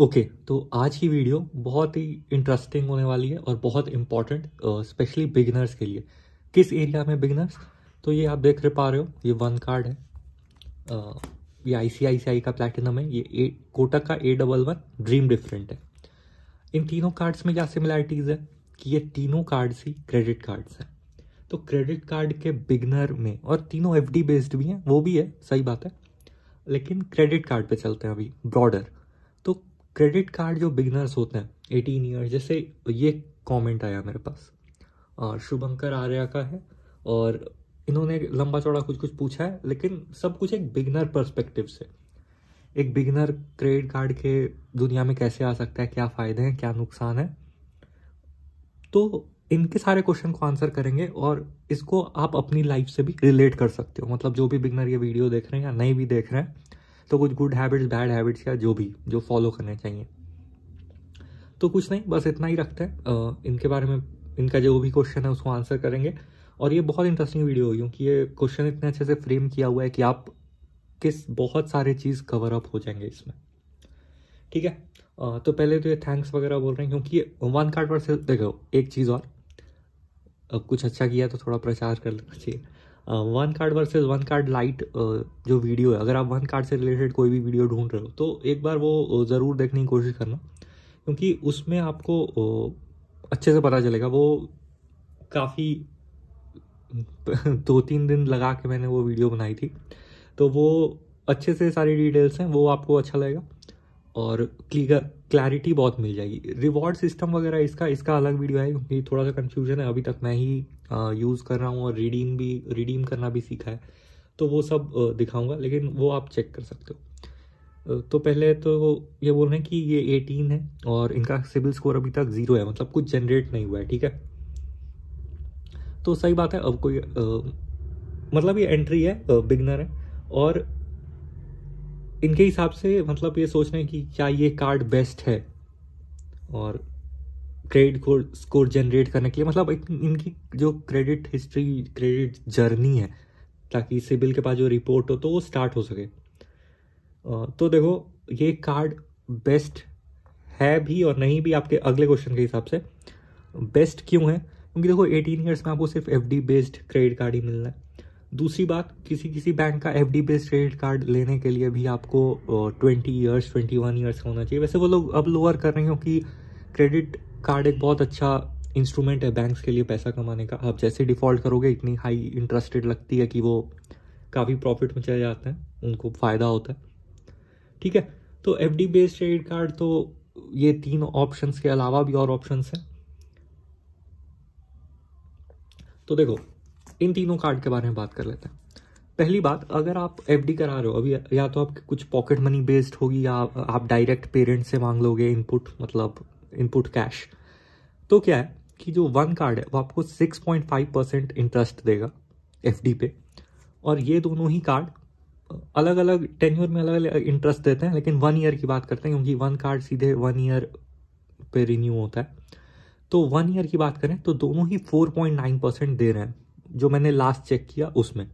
okay okay, तो आज की वीडियो बहुत ही इंटरेस्टिंग होने वाली है और बहुत इंपॉर्टेंट स्पेशली बिगनर्स के लिए किस एरिया में बिगनर्स तो ये आप देख पा रहे हो ये वन कार्ड है uh, ये आई का प्लैटिनम है ये ए कोटक का A double one dream different है इन तीनों कार्ड्स में क्या सिमिलैरिटीज़ है कि ये तीनों कार्ड्स ही क्रेडिट कार्ड्स हैं तो क्रेडिट कार्ड के बिगनर में और तीनों एफ बेस्ड भी हैं वो भी है सही बात है लेकिन क्रेडिट कार्ड पर चलते हैं अभी ब्रॉडर क्रेडिट कार्ड जो बिगनर्स होते हैं एटीन ईयर जैसे ये कमेंट आया मेरे पास और शुभंकर आर्या का है और इन्होंने लंबा चौड़ा कुछ कुछ पूछा है लेकिन सब कुछ एक बिगनर पर्सपेक्टिव से एक बिगनर क्रेडिट कार्ड के दुनिया में कैसे आ सकता है क्या फ़ायदे हैं क्या नुकसान है तो इनके सारे क्वेश्चन को आंसर करेंगे और इसको आप अपनी लाइफ से भी रिलेट कर सकते हो मतलब जो भी बिगनर ये वीडियो देख रहे हैं या नहीं भी देख रहे हैं तो कुछ गुड हैबिट्स बैड हैबिट्स या जो भी जो फॉलो करने चाहिए तो कुछ नहीं बस इतना ही रखते हैं इनके बारे में इनका जो भी क्वेश्चन है उसको आंसर करेंगे और ये बहुत इंटरेस्टिंग वीडियो होगी क्योंकि ये क्वेश्चन इतने अच्छे से फ्रेम किया हुआ है कि आप किस बहुत सारे चीज़ कवर अप हो जाएंगे इसमें ठीक है तो पहले तो ये थैंक्स वगैरह बोल रहे हैं क्योंकि वन कार्ड पर से देखो एक चीज़ और अब कुछ अच्छा किया तो थोड़ा प्रचार कर लेना चाहिए one card versus one card lite जो वीडियो है अगर आप वन कार्ड से रिलेटेड कोई भी वीडियो ढूंढ रहे हो तो एक बार वो ज़रूर देखने की कोशिश करना क्योंकि उसमें आपको अच्छे से पता चलेगा वो काफ़ी दो तीन दिन लगा के मैंने वो वीडियो बनाई थी तो वो अच्छे से सारी डिटेल्स हैं वो आपको अच्छा लगेगा और क्लियर क्लैरिटी बहुत मिल जाएगी रिवॉर्ड सिस्टम वगैरह इसका इसका अलग वीडियो है क्योंकि थोड़ा सा कन्फ्यूजन है अभी तक मैं ही यूज़ कर रहा हूँ और रिडीम भी रिडीम करना भी सीखा है तो वो सब दिखाऊंगा लेकिन वो आप चेक कर सकते हो तो पहले तो ये बोल रहे हैं कि ये 18 है और इनका सिविल स्कोर अभी तक ज़ीरो है मतलब कुछ जनरेट नहीं हुआ है ठीक है तो सही बात है अब कोई आ, मतलब ये एंट्री है बिगनर है और इनके हिसाब से मतलब ये सोच रहे हैं कि क्या ये कार्ड बेस्ट है और क्रेडिट स्कोर जनरेट करने के लिए मतलब इनकी जो क्रेडिट हिस्ट्री क्रेडिट जर्नी है ताकि सिबिल के पास जो रिपोर्ट हो तो वो स्टार्ट हो सके तो देखो ये कार्ड बेस्ट है भी और नहीं भी आपके अगले क्वेश्चन के हिसाब से बेस्ट क्यों है क्योंकि देखो 18 इयर्स में आपको सिर्फ एफ बेस्ड क्रेडिट कार्ड ही मिलना है दूसरी बात किसी किसी बैंक का F D based credit card लेने के लिए भी आपको twenty years twenty one years का होना चाहिए वैसे वो लोग अब लोअर कर रहे हो कि क्रेडिट कार्ड एक बहुत अच्छा इंस्ट्रूमेंट है बैंक्स के लिए पैसा कमाने का आप जैसे डिफ़ॉल्ट करोगे इतनी हाई इंटरेस्ट रेट लगती है कि वो काफ़ी प्रॉफिट में चले जाते हैं उनको फ़ायदा होता है ठीक है तो F D based credit card तो ये तीन ऑप्शंस के अलावा भी और ऑप्शंस हैं तो देखो इन तीनों कार्ड के बारे में बात कर लेते हैं पहली बात अगर आप एफ करा रहे हो अभी या तो आपके कुछ पॉकेट मनी बेस्ड होगी या आप डायरेक्ट पेरेंट्स से मांग लोगे इनपुट मतलब इनपुट कैश तो क्या है कि जो वन कार्ड है वो आपको 6.5 परसेंट इंटरेस्ट देगा एफ पे और ये दोनों ही कार्ड अलग अलग टेन्योर में अलग अलग इंटरेस्ट देते हैं लेकिन वन ईयर की बात करते हैं क्योंकि वन कार्ड सीधे वन ईयर पे रिन्यू होता है तो वन ईयर की बात करें तो दोनों ही 4.9 परसेंट दे रहे हैं जो मैंने लास्ट चेक किया उसमें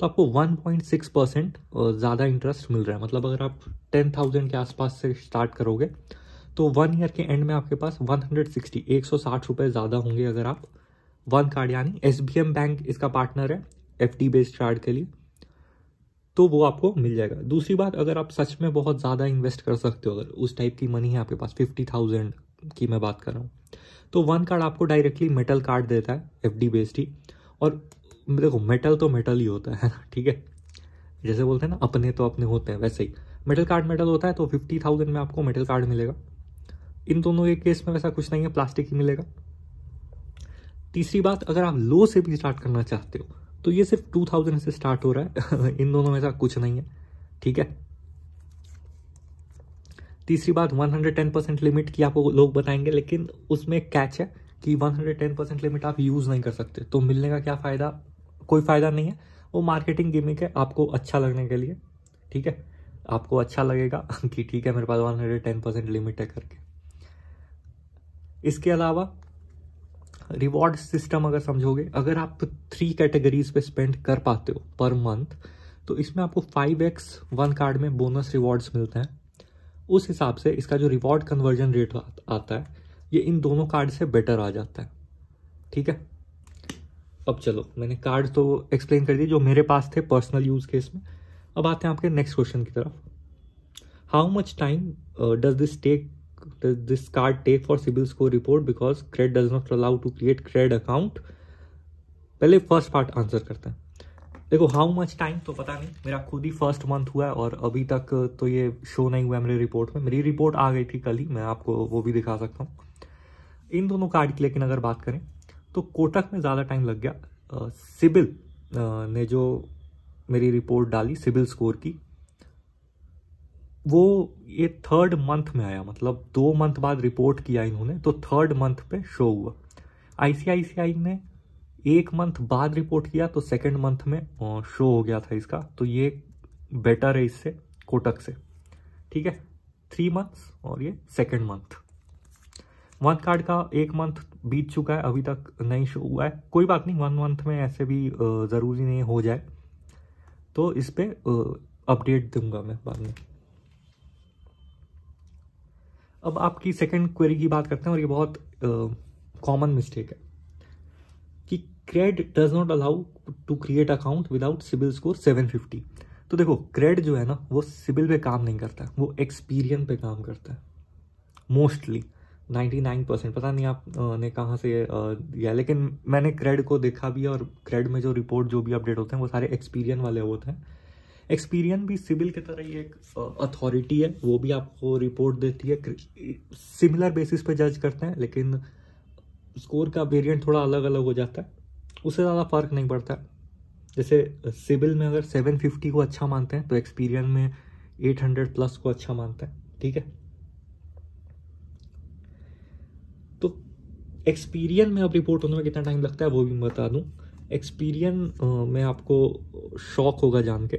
तो आपको 1.6 परसेंट ज़्यादा इंटरेस्ट मिल रहा है मतलब अगर आप 10,000 के आसपास से स्टार्ट करोगे तो वन ईयर के एंड में आपके पास 160 एक सौ साठ ज़्यादा होंगे अगर आप वन कार्ड यानी एस बैंक इसका पार्टनर है एफ डी बेस्ड कार्ड के लिए तो वो आपको मिल जाएगा दूसरी बात अगर आप सच में बहुत ज़्यादा इन्वेस्ट कर सकते हो अगर उस टाइप की मनी है आपके पास फिफ्टी थाउजेंड की मैं बात कर रहा हूँ तो वन कार्ड आपको डायरेक्टली मेटल कार्ड देता है एफ डी बेस्ड ही और देखो मेटल तो मेटल ही होता है ना ठीक है जैसे बोलते हैं ना अपने तो अपने होते हैं वैसे ही मेटल कार्ड मेटल होता है तो फिफ्टी थाउजेंड में आपको मेटल कार्ड मिलेगा इन दोनों के केस में वैसा कुछ नहीं है प्लास्टिक ही मिलेगा तीसरी बात अगर आप लो से भी स्टार्ट करना चाहते हो तो ये सिर्फ टू थाउजेंड से स्टार्ट हो रहा है इन दोनों में ऐसा कुछ नहीं है ठीक है तीसरी बात one hundred ten percent limit की आपको लोग बताएंगे लेकिन उसमें कैच है कि 110 परसेंट लिमिट आप यूज़ नहीं कर सकते तो मिलने का क्या फ़ायदा कोई फ़ायदा नहीं है वो मार्केटिंग गेमिक है आपको अच्छा लगने के लिए ठीक है आपको अच्छा लगेगा कि ठीक है मेरे पास वन परसेंट लिमिट है करके इसके अलावा रिवॉर्ड सिस्टम अगर समझोगे अगर आप थ्री कैटेगरीज पे स्पेंड कर पाते हो पर मंथ तो इसमें आपको फाइव एक्स वन कार्ड में बोनस रिवॉर्ड्स मिलते हैं उस हिसाब से इसका जो रिवॉर्ड कन्वर्जन रेट आता है ये इन दोनों कार्ड से बेटर आ जाता है ठीक है अब चलो मैंने कार्ड तो एक्सप्लेन कर दिए जो मेरे पास थे पर्सनल यूज केस में अब आते हैं आपके नेक्स्ट क्वेश्चन की तरफ how much time does this take does this card take for CIBIL score report because cred does not allow to create cred पहले फर्स्ट पार्ट आंसर करते हैं देखो हाउ मच टाइम तो पता नहीं मेरा खुद ही फर्स्ट मंथ हुआ है और अभी तक तो ये शो नहीं हुआ है मेरी रिपोर्ट में मेरी रिपोर्ट आ गई थी कल ही मैं आपको वो भी दिखा सकता हूँ इन दोनों कार्ड की लेकिन अगर बात करें तो कोटक में ज़्यादा टाइम लग गया सिबिल ने जो मेरी रिपोर्ट डाली सिबिल स्कोर की वो ये थर्ड मंथ में आया मतलब दो मंथ बाद रिपोर्ट किया इन्होंने तो थर्ड मंथ पे शो हुआ आईसीआईसीआई ने एक मंथ बाद रिपोर्ट किया तो सेकंड मंथ में शो हो गया था इसका तो ये बेटर है इससे कोटक से ठीक है थ्री मंथ्स और ये सेकंड मंथ वन कार्ड का एक मंथ बीत चुका है अभी तक नहीं शो हुआ है कोई बात नहीं वन मंथ में ऐसे भी ज़रूरी नहीं हो जाए तो इस पर अपडेट दूंगा मैं बाद में अब आपकी सेकंड क्वेरी की बात करते हैं और ये बहुत कॉमन मिस्टेक है कि cred does not allow to create account without CIBIL score 750 तो देखो क्रेड जो है ना वो सिबिल पे काम नहीं करता है वो एक्सपीरियंस पे काम करता है मोस्टली 99 परसेंट पता नहीं आपने कहाँ से दिया लेकिन मैंने क्रेड को देखा भी और क्रेड में जो रिपोर्ट जो भी अपडेट होते हैं वो सारे एक्सपीरियन वाले होते हैं एक्सपीरियन भी सिविल की तरह ही एक अथॉरिटी है वो भी आपको रिपोर्ट देती है सिमिलर बेसिस पे जज करते हैं लेकिन स्कोर का वेरियंट थोड़ा अलग अलग हो जाता है उससे ज़्यादा फर्क नहीं पड़ता जैसे सिविल में अगर सेवन को अच्छा मानते हैं तो एक्सपीरियन में एट प्लस को अच्छा मानते हैं ठीक है एक्सपीरियन में अब रिपोर्ट होने में कितना टाइम लगता है वो भी बता दूँ एक्सपीरियन में आपको शौक होगा जान के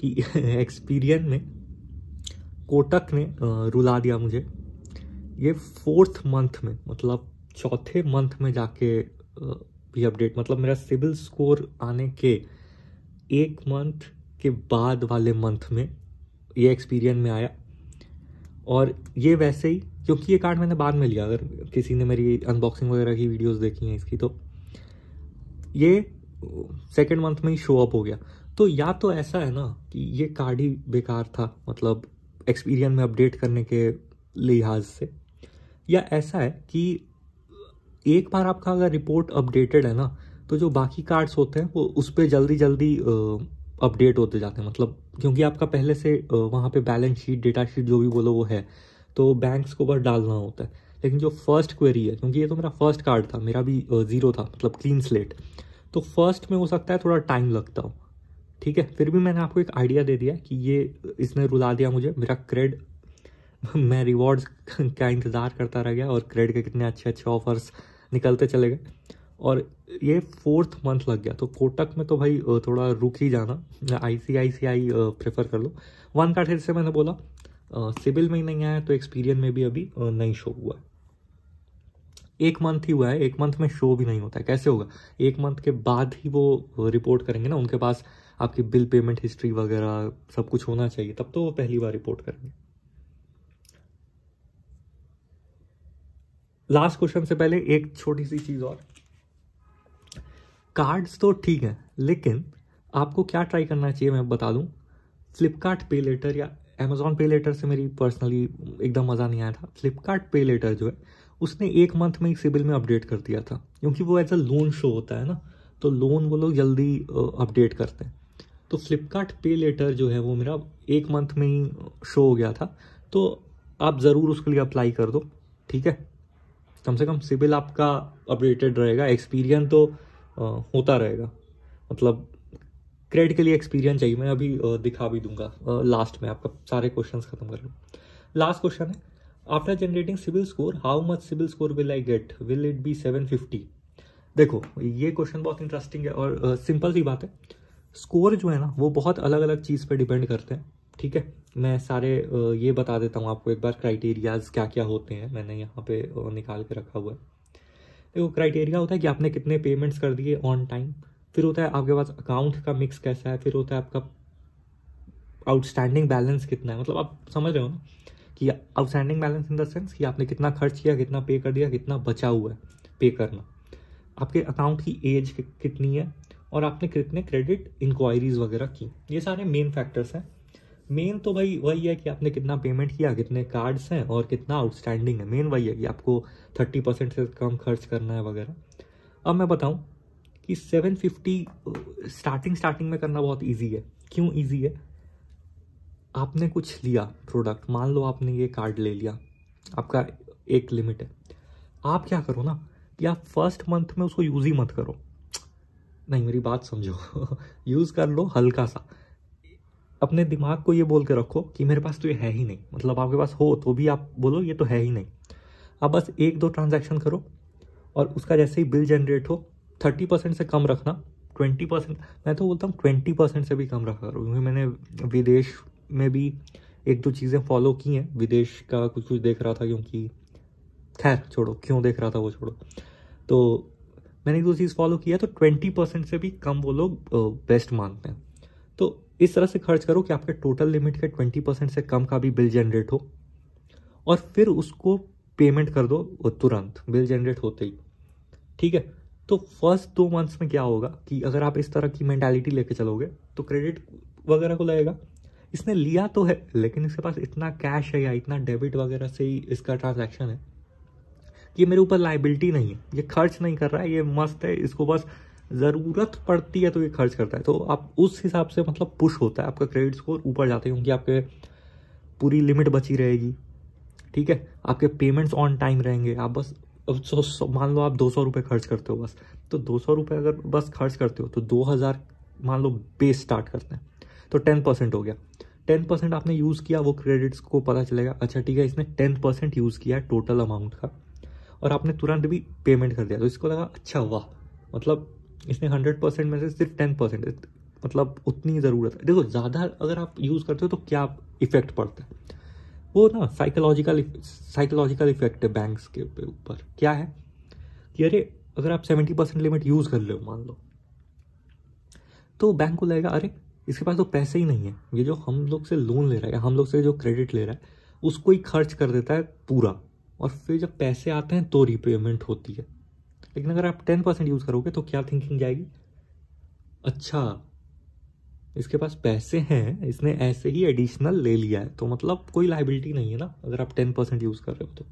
कि एक्सपीरियन में कोटक ने रुला दिया मुझे ये फोर्थ मंथ में मतलब चौथे मंथ में जाके भी अपडेट मतलब मेरा सिविल स्कोर आने के एक मंथ के बाद वाले मंथ में ये एक्सपीरियन में आया और ये वैसे ही क्योंकि ये कार्ड मैंने बाद में लिया अगर किसी ने मेरी अनबॉक्सिंग वगैरह की वीडियोस देखी हैं इसकी तो ये सेकेंड मंथ में ही शो अप हो गया तो या तो ऐसा है ना कि ये कार्ड ही बेकार था मतलब एक्सपीरियन में अपडेट करने के लिहाज से या ऐसा है कि एक बार आपका अगर रिपोर्ट अपडेटेड है ना तो जो बाकी कार्ड्स होते हैं वो उस पर जल्दी जल्दी अपडेट होते जाते हैं मतलब क्योंकि आपका पहले से वहाँ पे बैलेंस शीट डेटा शीट जो भी बोलो वो है तो बैंक्स को बस डालना होता है लेकिन जो फर्स्ट क्वेरी है क्योंकि ये तो मेरा फर्स्ट कार्ड था मेरा भी ज़ीरो था मतलब क्लीन स्लेट तो फर्स्ट में हो सकता है थोड़ा टाइम लगता हो ठीक है फिर भी मैंने आपको एक आइडिया दे दिया कि ये इसने रुला दिया मुझे मेरा क्रेड मैं रिवॉर्ड्स का इंतज़ार करता रह गया और क्रेड के कितने अच्छे अच्छे ऑफर्स निकलते चले गए और ये फोर्थ मंथ लग गया तो कोटक में तो भाई थोड़ा रुक ही जाना आई सी आई सी आई प्रेफर कर लो वन कार्ड फिर से मैंने बोला सिविल में ही नहीं आया तो एक्सपीरियन में भी अभी नहीं शो हुआ है एक मंथ ही हुआ है एक मंथ में शो भी नहीं होता है कैसे होगा एक मंथ के बाद ही वो रिपोर्ट करेंगे ना उनके पास आपकी बिल पेमेंट हिस्ट्री वगैरह सब कुछ होना चाहिए तब तो वो पहली बार रिपोर्ट करेंगे लास्ट क्वेश्चन से पहले एक छोटी सी चीज और कार्ड्स तो ठीक है लेकिन आपको क्या ट्राई करना चाहिए मैं बता दूं फ्लिपकार्ट पे लेटर या अमेजोन पे लेटर से मेरी पर्सनली एकदम मज़ा नहीं आया था फ्लिपकार्ट पे लेटर जो है उसने एक मंथ में ही सिबिल में अपडेट कर दिया था क्योंकि वो एज अ लोन शो होता है ना तो लोन वो लोग जल्दी अपडेट करते हैं तो फ्लिपकार्ट पे लेटर जो है वो मेरा एक मंथ में ही शो हो गया था तो आप ज़रूर उसके लिए अप्लाई कर दो ठीक है कम से कम सिबिल आपका अपडेटेड रहेगा एक्सपीरियंस तो आ, होता रहेगा मतलब क्रेडिकली एक्सपीरियंस चाहिए मैं अभी दिखा भी दूंगा लास्ट में आपका सारे क्वेश्चंस खत्म कर लूँ लास्ट क्वेश्चन है after generating CIBIL score how much CIBIL score will I get will it be seven fifty देखो ये क्वेश्चन बहुत इंटरेस्टिंग है और सिंपल uh, सी बात है स्कोर जो है ना वो बहुत अलग अलग चीज़ पर डिपेंड करते हैं ठीक है मैं सारे uh, ये बता देता हूँ आपको एक बार क्राइटेरियाज क्या क्या होते हैं मैंने यहाँ पर निकाल के रखा हुआ है देखो क्राइटेरिया होता है कि आपने कितने पेमेंट्स कर दिए ऑन टाइम फिर होता है आपके पास अकाउंट का मिक्स कैसा है फिर होता है आपका आउटस्टैंडिंग बैलेंस कितना है मतलब आप समझ रहे हो ना कि outstanding balance in the sense कि आपने कितना खर्च किया कितना पे कर दिया कितना बचा हुआ है पे करना आपके अकाउंट की एज कितनी है और आपने कितने क्रेडिट इंक्वायरीज वगैरह की ये सारे मेन फैक्टर्स हैं मेन तो भाई वही है कि आपने कितना पेमेंट किया कितने कार्ड्स हैं और कितना आउटस्टैंडिंग है मेन वही है कि आपको थर्टी परसेंट से कम खर्च करना है वगैरह अब मैं बताऊँ कि 750 स्टार्टिंग स्टार्टिंग में करना बहुत इजी है क्यों इजी है आपने कुछ लिया प्रोडक्ट मान लो आपने ये कार्ड ले लिया आपका एक लिमिट है आप क्या करो ना कि आप फर्स्ट मंथ में उसको यूज़ ही मत करो नहीं मेरी बात समझो यूज़ कर लो हल्का सा अपने दिमाग को ये बोल के रखो कि मेरे पास तो ये है ही नहीं मतलब आपके पास हो तो भी आप बोलो ये तो है ही नहीं आप बस एक दो ट्रांजैक्शन करो और उसका जैसे ही बिल जनरेट हो थर्टी परसेंट से कम रखना ट्वेंटी परसेंट मैं तो बोलता हूँ ट्वेंटी परसेंट से भी कम रखा करो क्योंकि मैंने विदेश में भी एक दो चीज़ें फॉलो की हैं विदेश का कुछ कुछ देख रहा था क्योंकि खैर छोड़ो क्यों देख रहा था वो छोड़ो तो मैंने एक दो चीज़ फॉलो किया तो ट्वेंटी परसेंट से भी कम वो लोग बेस्ट मानते हैं तो इस तरह से खर्च करो कि आपके टोटल लिमिट के ट्वेंटी परसेंट से कम का भी बिल जनरेट हो और फिर उसको पेमेंट कर दो तुरंत बिल जनरेट होते ही ठीक है तो फर्स्ट दो मंथ्स में क्या होगा कि अगर आप इस तरह की मैंटेलिटी लेके चलोगे तो क्रेडिट वगैरह को लगेगा इसने लिया तो है लेकिन इसके पास इतना कैश है या इतना डेबिट वगैरह से ही इसका ट्रांजेक्शन है कि मेरे ऊपर लाइबिलिटी नहीं है ये खर्च नहीं कर रहा है ये मस्त है इसको बस ज़रूरत पड़ती है तो ये खर्च करता है तो आप उस हिसाब से मतलब पुश होता है आपका क्रेडिट स्कोर ऊपर जाते हैं क्योंकि आपके पूरी लिमिट बची रहेगी ठीक है आपके पेमेंट्स ऑन टाइम रहेंगे आप बस अब सो, सो मान लो आप दो सौ रुपये खर्च करते हो बस तो दो सौ रुपये अगर बस खर्च करते हो तो दो हज़ार मान लो बेस स्टार्ट करते हैं तो टेन परसेंट हो गया टेन परसेंट आपने यूज़ किया वो क्रेडिट्स को पता चलेगा अच्छा ठीक है इसने टेन परसेंट यूज़ किया है टोटल अमाउंट का और आपने तुरंत भी पेमेंट कर दिया तो इसको लगा अच्छा वाह मतलब इसने हंड्रेड परसेंट में से सिर्फ टेन परसेंट मतलब उतनी ज़रूरत है देखो ज़्यादा अगर आप यूज़ करते हो तो क्या इफेक्ट पड़ता है वो ना साइकोलॉजिकल साइकोलॉजिकल इफेक्ट है बैंक्स के ऊपर क्या है कि अरे अगर आप सेवेंटी परसेंट लिमिट यूज़ कर रहे हो मान लो तो बैंक को लगेगा अरे इसके पास तो पैसे ही नहीं है ये जो हम लोग से लोन ले रहा है हम लोग से जो क्रेडिट ले रहा है उसको ही खर्च कर देता है पूरा और फिर जब पैसे आते हैं तो रिपेमेंट होती है लेकिन अगर आप टेन परसेंट यूज़ करोगे तो क्या थिंकिंग जाएगी अच्छा इसके पास पैसे हैं इसने ऐसे ही एडिशनल ले लिया है तो मतलब कोई लाइबिलिटी नहीं है ना अगर आप टेन परसेंट यूज़ कर रहे हो तो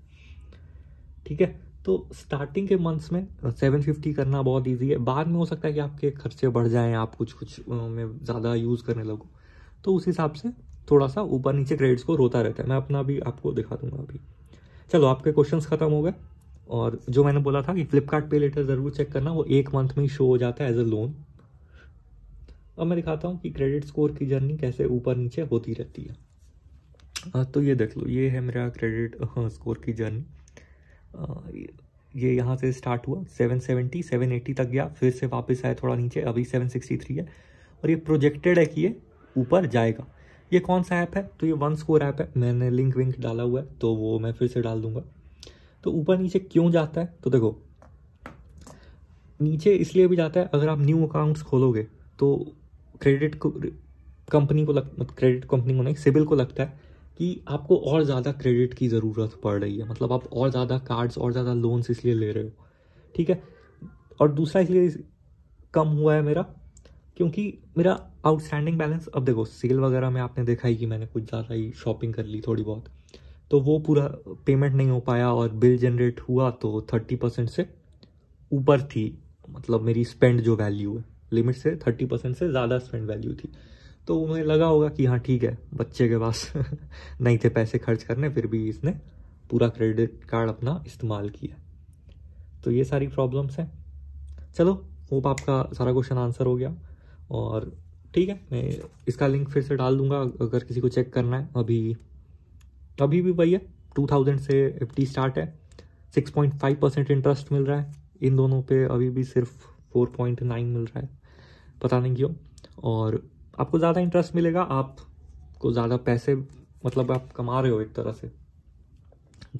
ठीक है तो स्टार्टिंग के मंथ्स में सेवन फिफ्टी करना बहुत ईजी है बाद में हो सकता है कि आपके खर्चे बढ़ जाएं आप कुछ कुछ में ज़्यादा यूज़ करने लगो तो उस हिसाब से थोड़ा सा ऊपर नीचे क्रेडिट्स को रोता रहता है मैं अपना भी आपको दिखा दूंगा अभी चलो आपके क्वेश्चंस ख़त्म हो गए और जो मैंने बोला था कि फ्लिपकार्ट पे लेटर ज़रूर चेक करना वो एक मंथ में ही शो हो जाता है एज अ लोन अब मैं दिखाता हूँ कि क्रेडिट स्कोर की जर्नी कैसे ऊपर नीचे होती रहती है आ, हाँ, तो ये देख लो ये है मेरा क्रेडिट स्कोर की जर्नी ये यहाँ से स्टार्ट हुआ 770 780 तक गया फिर से वापस आया थोड़ा नीचे अभी 763 है और ये प्रोजेक्टेड है कि ये ऊपर जाएगा ये कौन सा ऐप है तो ये वन स्कोर ऐप है मैंने लिंक विंक डाला हुआ है तो वो मैं फिर से डाल दूंगा तो ऊपर नीचे क्यों जाता है तो देखो नीचे इसलिए भी जाता है अगर आप न्यू अकाउंट्स खोलोगे तो क्रेडिट को कंपनी को लग मतलब क्रेडिट कंपनी को नहीं सिविल को लगता है कि आपको और ज़्यादा क्रेडिट की ज़रूरत पड़ रही है मतलब आप और ज़्यादा कार्ड्स और ज़्यादा लोन्स इसलिए ले रहे हो ठीक है और दूसरा इसलिए कम हुआ है मेरा क्योंकि मेरा आउटस्टैंडिंग बैलेंस अब देखो सेल वगैरह में आपने देखा ही कि मैंने कुछ ज़्यादा ही शॉपिंग कर ली थोड़ी बहुत तो वो पूरा पेमेंट नहीं हो पाया और बिल जनरेट हुआ तो थर्टी परसेंट से ऊपर थी मतलब मेरी स्पेंड जो वैल्यू है लिमिट से थर्टी परसेंट से ज़्यादा स्पेंड वैल्यू थी तो उन्हें लगा होगा कि हाँ ठीक है बच्चे के पास नहीं थे पैसे खर्च करने फिर भी इसने पूरा क्रेडिट कार्ड अपना इस्तेमाल किया तो ये सारी प्रॉब्लम्स हैं चलो होप आपका सारा क्वेश्चन आंसर हो गया और ठीक है मैं इसका लिंक फिर से डाल दूंगा अगर किसी को चेक करना है अभी अभी भी वही है टू थाउजेंड से एफ स्टार्ट है six point five percent interest मिल रहा है इन दोनों पे अभी भी सिर्फ फोर पॉइंट नाइन मिल रहा है पता नहीं क्यों और आपको ज़्यादा इंटरेस्ट मिलेगा आपको ज़्यादा पैसे मतलब आप कमा रहे हो एक तरह से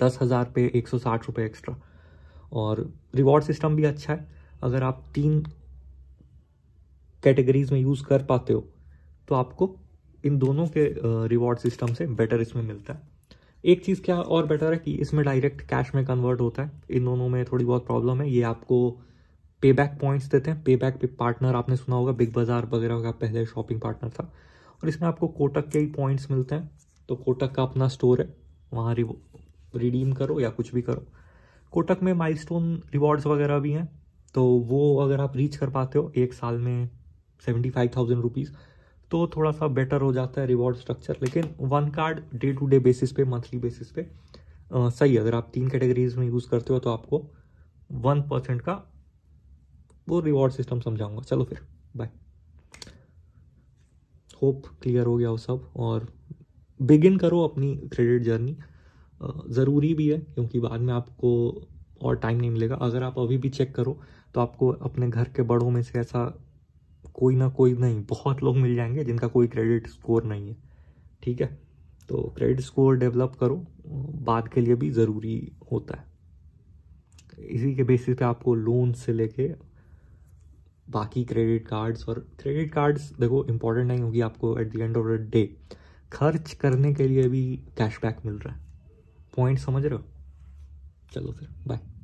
दस हज़ार पे एक सौ साठ रुपये एक्स्ट्रा और रिवॉर्ड सिस्टम भी अच्छा है अगर आप तीन कैटेगरीज में यूज़ कर पाते हो तो आपको इन दोनों के रिवॉर्ड सिस्टम से बेटर इसमें मिलता है एक चीज़ क्या और बेटर है कि इसमें डायरेक्ट कैश में कन्वर्ट होता है इन दोनों में थोड़ी बहुत प्रॉब्लम है ये आपको पे बैक पॉइंट्स देते हैं पे बैक पे पार्टनर आपने सुना होगा बिग बाजार वगैरह का पहले शॉपिंग पार्टनर था और इसमें आपको कोटक के ही पॉइंट्स मिलते हैं तो कोटक का अपना स्टोर है वहाँ रिडीम करो या कुछ भी करो कोटक में माइलस्टोन रिवॉर्ड्स वगैरह भी हैं तो वो अगर आप रीच कर पाते हो एक साल में सेवेंटी फाइव थाउजेंड रुपीज़ तो थोड़ा सा बेटर हो जाता है रिवॉर्ड स्ट्रक्चर लेकिन one card day to day basis पे मंथली बेसिस पे आ, सही अगर आप तीन कैटेगरीज में यूज़ करते हो तो आपको वन परसेंट का वो रिवॉर्ड सिस्टम समझाऊंगा चलो फिर बाय होप क्लियर हो गया वो सब और बिगिन करो अपनी क्रेडिट जर्नी ज़रूरी भी है क्योंकि बाद में आपको और टाइम नहीं मिलेगा अगर आप अभी भी चेक करो तो आपको अपने घर के बड़ों में से ऐसा कोई ना कोई नहीं बहुत लोग मिल जाएंगे जिनका कोई क्रेडिट स्कोर नहीं है ठीक है तो क्रेडिट स्कोर डेवलप करो बाद के लिए भी ज़रूरी होता है इसी के बेसिस पे आपको लोन से लेके बाकी क्रेडिट कार्ड्स और क्रेडिट कार्ड्स देखो इंपॉर्टेंट नहीं होगी आपको at the end of the day खर्च करने के लिए भी कैशबैक मिल रहा है पॉइंट समझ रहे हो चलो फिर बाय